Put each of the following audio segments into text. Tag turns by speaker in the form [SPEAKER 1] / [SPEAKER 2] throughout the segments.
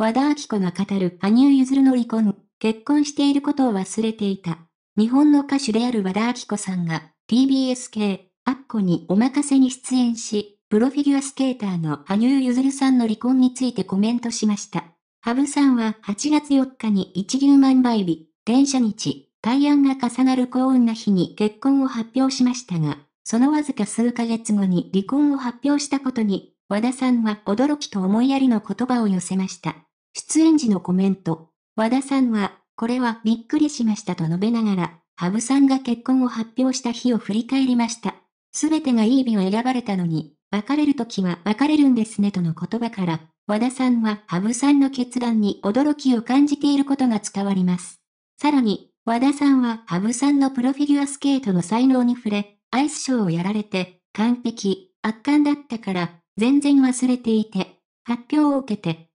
[SPEAKER 1] 和田明子が語る羽生結弦の離婚、結婚していることを忘れていた。日本の歌手である和田明子さんが TBS 系、アッコにお任せに出演し、プロフィギュアスケーターの羽生結弦さんの離婚についてコメントしました。羽生さんは8月4日に一粒万倍日、電車日、大安が重なる幸運な日に結婚を発表しましたが、そのわずか数ヶ月後に離婚を発表したことに、和田さんは驚きと思いやりの言葉を寄せました。出演時のコメント。和田さんは、これはびっくりしましたと述べながら、羽生さんが結婚を発表した日を振り返りました。すべてがいい日を選ばれたのに、別れるときは別れるんですねとの言葉から、和田さんは羽生さんの決断に驚きを感じていることが伝わります。さらに、和田さんは羽生さんのプロフィギュアスケートの才能に触れ、アイスショーをやられて、完璧、圧巻だったから、全然忘れていて、発表を受けて、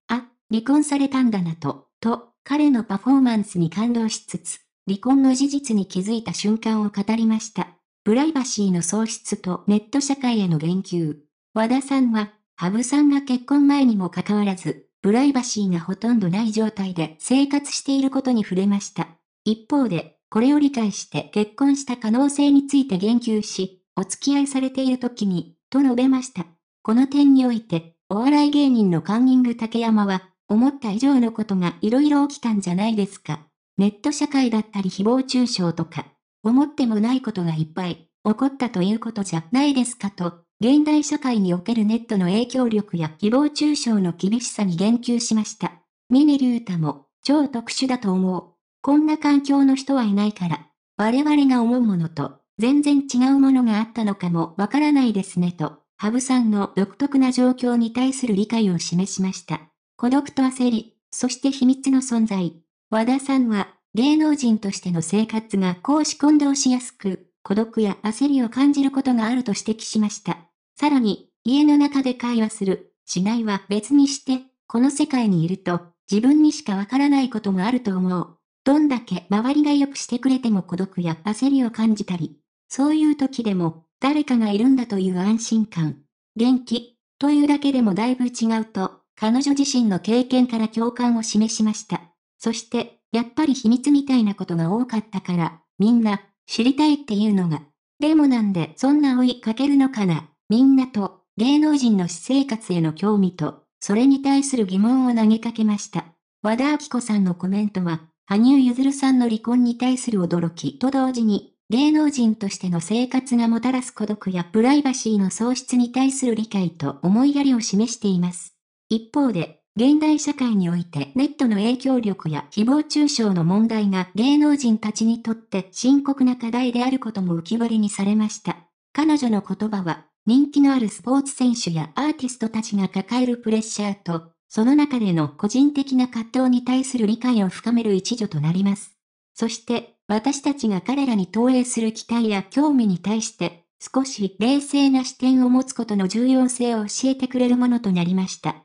[SPEAKER 1] 離婚されたんだなと、と、彼のパフォーマンスに感動しつつ、離婚の事実に気づいた瞬間を語りました。プライバシーの喪失とネット社会への言及。和田さんは、羽生さんが結婚前にもかかわらず、プライバシーがほとんどない状態で生活していることに触れました。一方で、これを理解して結婚した可能性について言及し、お付き合いされている時に、と述べました。この点において、お笑い芸人のカンニング竹山は、思った以上のことが色々起きたんじゃないですか。ネット社会だったり誹謗中傷とか、思ってもないことがいっぱい、起こったということじゃないですかと、現代社会におけるネットの影響力や誹謗中傷の厳しさに言及しました。ミニリュータも、超特殊だと思う。こんな環境の人はいないから、我々が思うものと、全然違うものがあったのかもわからないですねと、羽生さんの独特な状況に対する理解を示しました。孤独と焦り、そして秘密の存在。和田さんは、芸能人としての生活が公私混同しやすく、孤独や焦りを感じることがあると指摘しました。さらに、家の中で会話する、しないは別にして、この世界にいると、自分にしかわからないこともあると思う。どんだけ周りが良くしてくれても孤独や焦りを感じたり、そういう時でも、誰かがいるんだという安心感。元気、というだけでもだいぶ違うと、彼女自身の経験から共感を示しました。そして、やっぱり秘密みたいなことが多かったから、みんな、知りたいっていうのが。でもなんでそんな追いかけるのかな。みんなと、芸能人の私生活への興味と、それに対する疑問を投げかけました。和田明子さんのコメントは、羽生結弦さんの離婚に対する驚きと同時に、芸能人としての生活がもたらす孤独やプライバシーの喪失に対する理解と思いやりを示しています。一方で、現代社会においてネットの影響力や誹謗中傷の問題が芸能人たちにとって深刻な課題であることも浮き彫りにされました。彼女の言葉は、人気のあるスポーツ選手やアーティストたちが抱えるプレッシャーと、その中での個人的な葛藤に対する理解を深める一助となります。そして、私たちが彼らに投影する期待や興味に対して、少し冷静な視点を持つことの重要性を教えてくれるものとなりました。